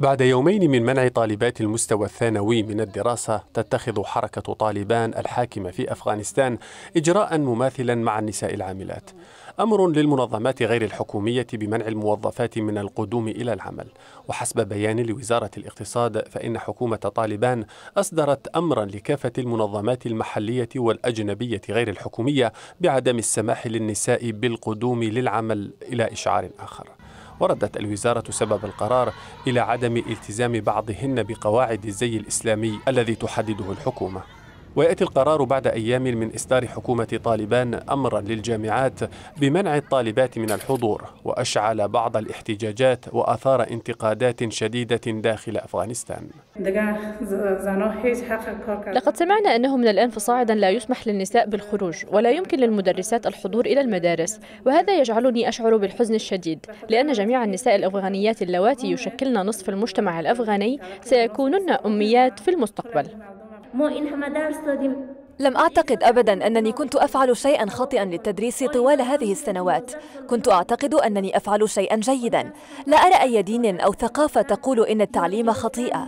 بعد يومين من منع طالبات المستوى الثانوي من الدراسة تتخذ حركة طالبان الحاكمة في أفغانستان إجراء مماثلا مع النساء العاملات أمر للمنظمات غير الحكومية بمنع الموظفات من القدوم إلى العمل وحسب بيان لوزارة الاقتصاد فإن حكومة طالبان أصدرت أمرا لكافة المنظمات المحلية والأجنبية غير الحكومية بعدم السماح للنساء بالقدوم للعمل إلى إشعار آخر وردت الوزارة سبب القرار إلى عدم التزام بعضهن بقواعد الزي الإسلامي الذي تحدده الحكومة ويأتي القرار بعد أيام من إصدار حكومة طالبان أمرا للجامعات بمنع الطالبات من الحضور وأشعل بعض الاحتجاجات وأثار انتقادات شديدة داخل أفغانستان لقد سمعنا أنه من الآن فصاعدا لا يسمح للنساء بالخروج ولا يمكن للمدرسات الحضور إلى المدارس وهذا يجعلني أشعر بالحزن الشديد لأن جميع النساء الأفغانيات اللواتي يشكلن نصف المجتمع الأفغاني سيكونن أميات في المستقبل لم أعتقد أبدا أنني كنت أفعل شيئا خاطئا للتدريس طوال هذه السنوات كنت أعتقد أنني أفعل شيئا جيدا لا أرى أي دين أو ثقافة تقول إن التعليم خطيئة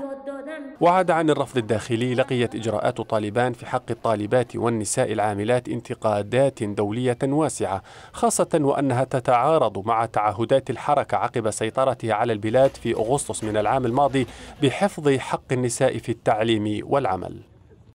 وعد عن الرفض الداخلي لقيت إجراءات طالبان في حق الطالبات والنساء العاملات انتقادات دولية واسعة خاصة وأنها تتعارض مع تعهدات الحركة عقب سيطرتها على البلاد في أغسطس من العام الماضي بحفظ حق النساء في التعليم والعمل